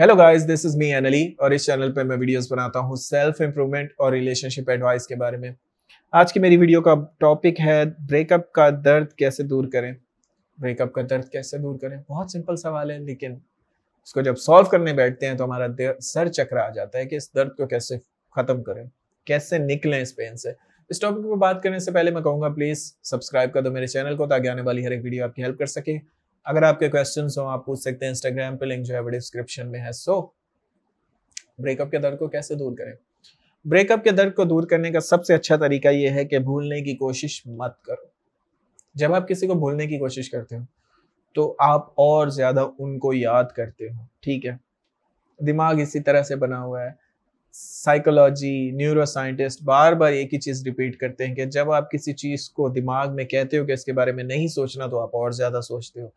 Hello guys this is me एनली और इस चैनल पर मैं वीडियोस बनाता हूँ सेल्फ इम्प्रूवमेंट और रिलेशनशिप एडवाइस के बारे में आज की मेरी वीडियो का टॉपिक है ब्रेकअप का दर्द कैसे दूर करें ब्रेकअप का दर्द कैसे दूर करें बहुत सिंपल सवाल है लेकिन इसको जब सॉल्व करने बैठते हैं तो हमारा सर चक्र आ जाता है कि इस दर्द को कैसे ख़त्म करें कैसे निकलें इस पेन से इस टॉपिक पर बात करने से पहले मैं कहूँगा प्लीज़ सब्सक्राइब कर दो मेरे चैनल को ताकि आने वाली हर एक वीडियो आपकी हेल्प कर सके अगर आपके क्वेश्चन हो आप पूछ सकते हैं इंस्टाग्राम पे लिंक जो है वो डिस्क्रिप्शन में है सो so, ब्रेकअप के दर्द को कैसे दूर करें ब्रेकअप के दर्द को दूर करने का सबसे अच्छा तरीका यह है कि भूलने की कोशिश मत करो जब आप किसी को भूलने की कोशिश करते हो तो आप और ज्यादा उनको याद करते हो ठीक है दिमाग इसी तरह से बना हुआ है साइकोलॉजी न्यूरो साइंटिस्ट बार बार एक ही चीज़ रिपीट करते हैं कि जब आप किसी चीज़ को दिमाग में कहते हो कि इसके बारे में नहीं सोचना तो आप और ज़्यादा सोचते हो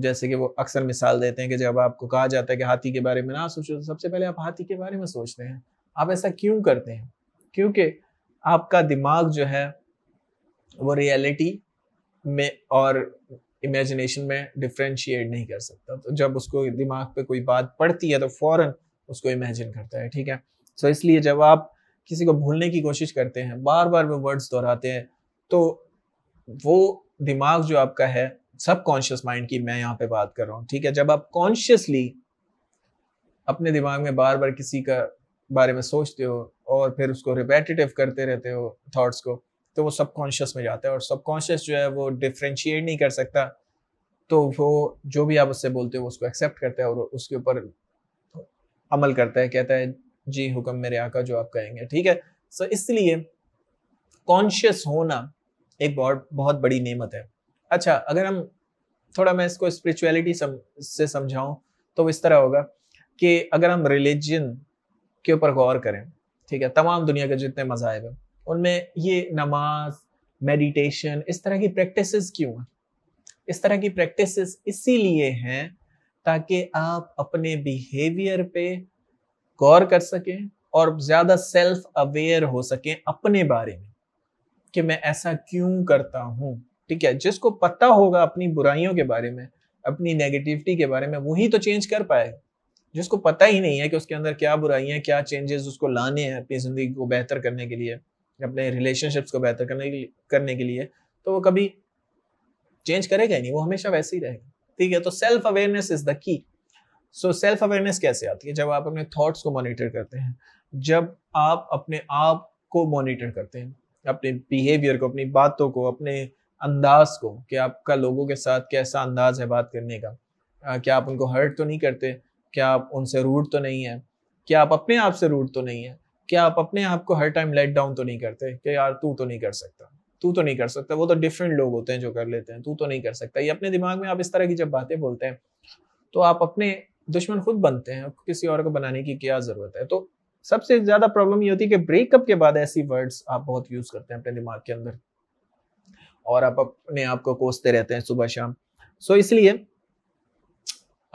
जैसे कि वो अक्सर मिसाल देते हैं कि जब आपको कहा जाता है कि हाथी के बारे में ना सोचो तो सबसे पहले आप हाथी के बारे में सोचते हैं आप ऐसा क्यों करते हैं क्योंकि आपका दिमाग जो है वो रियलिटी में और इमेजिनेशन में डिफ्रेंशिएट नहीं कर सकता तो जब उसको दिमाग पे कोई बात पड़ती है तो फ़ौरन उसको इमेजिन करता है ठीक है सो so, इसलिए जब आप किसी को भूलने की कोशिश करते हैं बार बार वो वर्ड्स दोहराते हैं तो वो दिमाग जो आपका है सब कॉन्शियस माइंड की मैं यहाँ पे बात कर रहा हूँ ठीक है जब आप कॉन्शियसली अपने दिमाग में बार बार किसी का बारे में सोचते हो और फिर उसको रिपेटिटिव करते रहते हो थॉट्स को तो वो सबकॉन्शियस में जाता है और सबकॉन्शियस जो है वो डिफ्रेंशिएट नहीं कर सकता तो वो जो भी आप उससे बोलते हो उसको एक्सेप्ट करता है और उसके ऊपर अमल करता है कहता है जी हुक्म मेरे आका जो आप कहेंगे ठीक है सो so, इसलिए कॉन्शियस होना एक बहुत बहुत बड़ी नेमत है अच्छा अगर हम थोड़ा मैं इसको स्पिरिचुअलिटी सम, से समझाऊं तो इस तरह होगा कि अगर हम रिलीजन के ऊपर गौर करें ठीक है तमाम दुनिया के जितने मज़ाहब हैं उनमें ये नमाज मेडिटेशन इस तरह की प्रैक्टिसेस क्यों हैं इस तरह की प्रैक्टिसेस इसीलिए हैं ताकि आप अपने बिहेवियर पे गौर कर सकें और ज़्यादा सेल्फ अवेयर हो सकें अपने बारे में कि मैं ऐसा क्यों करता हूँ ठीक है जिसको पता होगा अपनी बुराइयों के बारे में अपनी नेगेटिविटी के बारे में वही तो चेंज कर पाएगा जिसको पता ही नहीं है कि उसके अंदर क्या बुराई है क्या चेंजेस उसको लाने हैं अपनी ज़िंदगी को बेहतर करने के लिए अपने रिलेशनशिप्स को बेहतर करने के लिए करने के लिए तो वो कभी चेंज करेगा ही नहीं वो हमेशा वैसे ही रहेगा ठीक है तो self awareness is the key so self awareness कैसे आती है जब आप अपने थॉट्स को मॉनिटर करते हैं जब आप अपने आप को मॉनिटर करते हैं अपने बिहेवियर को अपनी बातों को अपने अंदाज को कि आपका लोगों के साथ कैसा अंदाज है बात करने का आ, क्या आप उनको हर्ट तो नहीं करते क्या आप उनसे रूट तो नहीं है क्या आप अपने आप से रूट तो नहीं है क्या आप अपने आप को हर टाइम लेट डाउन तो नहीं करते कि यार तू तो नहीं कर सकता तू तो नहीं कर सकता वो तो डिफरेंट लोग होते हैं जो कर लेते हैं तू तो नहीं कर सकता ये अपने दिमाग में आप इस तरह की जब बातें बोलते हैं तो आप अपने दुश्मन खुद बनते हैं किसी और को बनाने की क्या जरूरत है तो सबसे ज्यादा प्रॉब्लम ये होती है कि ब्रेकअप के बाद ऐसी वर्ड्स आप बहुत यूज करते हैं अपने दिमाग के अंदर और आप अपने आप को कोसते रहते हैं सुबह शाम सो इसलिए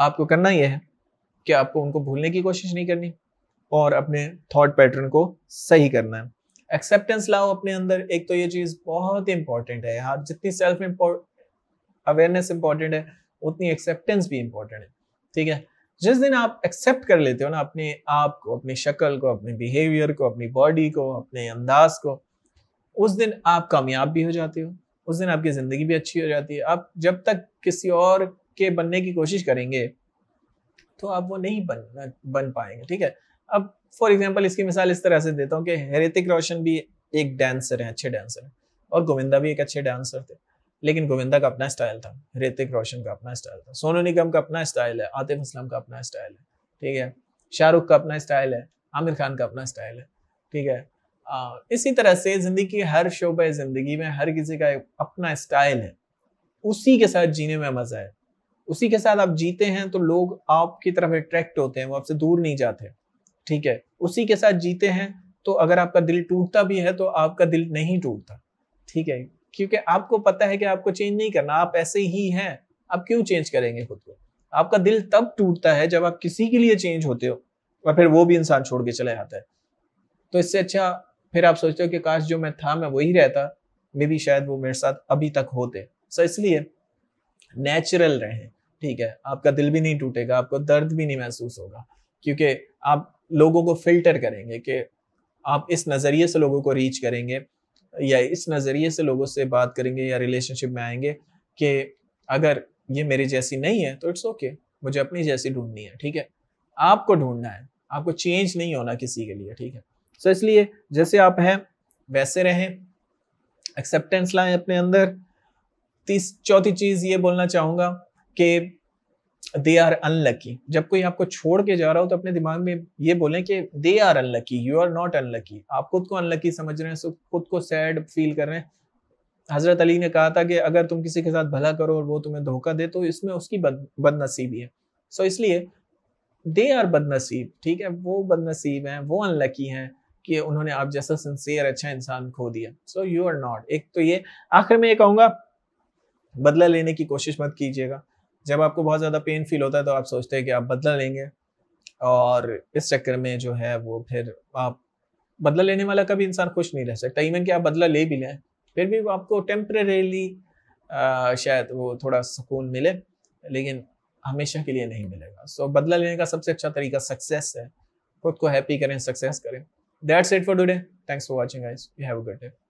आपको करना यह है कि आपको उनको भूलने की कोशिश नहीं करनी और अपने थॉट पैटर्न को सही करना है एक्सेप्टेंस लाओ अपने अंदर एक तो ये चीज़ बहुत ही इंपॉर्टेंट है यहाँ जितनी सेल्फ अवेयरनेस इंपॉर्टेंट है उतनी एक्सेप्टेंस भी इंपॉर्टेंट है ठीक है जिस दिन आप एक्सेप्ट कर लेते हो ना अपने आप को अपनी शक्ल को अपने बिहेवियर को अपनी बॉडी को अपने अंदाज को उस दिन आप कामयाब भी हो जाते हो उस दिन आपकी ज़िंदगी भी अच्छी हो जाती है आप जब तक किसी और के बनने की कोशिश करेंगे तो आप वो नहीं बन बन पाएंगे ठीक है अब फॉर एग्जाम्पल इसकी मिसाल इस तरह से देता हूँ कि हेरितिक रोशन भी एक डांसर हैं अच्छे डांसर हैं और गोविंदा भी एक अच्छे डांसर थे लेकिन गोविंदा का अपना स्टाइल था ऋतिक रोशन का अपना स्टाइल था सोनू निगम का अपना स्टाइल है आतिफ असलम का अपना स्टाइल है ठीक है शाहरुख का अपना स्टाइल है आमिर खान का अपना स्टाइल है ठीक है इसी तरह से ज़िंदगी हर शोबे ज़िंदगी में हर किसी का अपना स्टाइल है उसी के साथ जीने में मज़ा है उसी के साथ आप जीते हैं तो लोग आपकी तरफ अट्रैक्ट होते हैं वो आपसे दूर नहीं जाते ठीक है उसी के साथ जीते हैं तो अगर आपका दिल टूटता भी है तो आपका दिल नहीं टूटता ठीक है क्योंकि आपको पता है कि आपको चेंज नहीं करना आप ऐसे ही हैं आप क्यों चेंज करेंगे खुद को आपका दिल तब टूटता है जब आप किसी के लिए चेंज होते हो और फिर वो भी इंसान छोड़ के चले जाता है तो इससे अच्छा फिर आप सोचते हो कि काश जो मैं था मैं वही रहता मे भी शायद वो मेरे साथ अभी तक होते सो so, इसलिए नेचुरल रहें ठीक है आपका दिल भी नहीं टूटेगा आपको दर्द भी नहीं महसूस होगा क्योंकि आप लोगों को फिल्टर करेंगे कि आप इस नज़रिए से लोगों को रीच करेंगे या इस नज़रिए से लोगों से बात करेंगे या रिलेशनशिप में आएंगे कि अगर ये मेरी जैसी नहीं है तो इट्स ओके मुझे अपनी जैसी ढूंढनी है ठीक है आपको ढूंढना है आपको चेंज नहीं होना किसी के लिए ठीक है सो so, इसलिए जैसे आप हैं वैसे रहें एक्सेप्टेंस लाएं अपने अंदर तीस चौथी चीज ये बोलना चाहूंगा कि दे आर अनलकी जब कोई आपको छोड़ के जा रहा हो तो अपने दिमाग में ये बोलें कि they are unlucky you are not unlucky आप खुद को अनलकी समझ रहे हैं सो खुद को सैड फील कर रहे हैं हजरत अली ने कहा था कि अगर तुम किसी के साथ भला करो और वो तुम्हें धोखा दे तो इसमें उसकी बद बदनसीबी है सो so, इसलिए दे आर बदनसीब ठीक है वो बदनसीब हैं वो अनलकी हैं कि उन्होंने आप जैसा सिंसियर अच्छा इंसान खो दिया सो यू आर नॉट एक तो ये आखिर में ये कहूँगा बदला लेने की कोशिश मत कीजिएगा जब आपको बहुत ज़्यादा पेन फील होता है तो आप सोचते हैं कि आप बदला लेंगे और इस चक्कर में जो है वो फिर आप बदला लेने वाला कभी इंसान खुश नहीं रह सकता इवन कि आप बदला ले भी लें फिर भी आपको टेम्परेली शायद वो थोड़ा सुकून मिले लेकिन हमेशा के लिए नहीं मिलेगा सो so, बदला लेने का सबसे अच्छा तरीका सक्सेस है खुद को हैप्पी करें सक्सेस करें that's it for today. Thanks for watching, guys. You have a good day.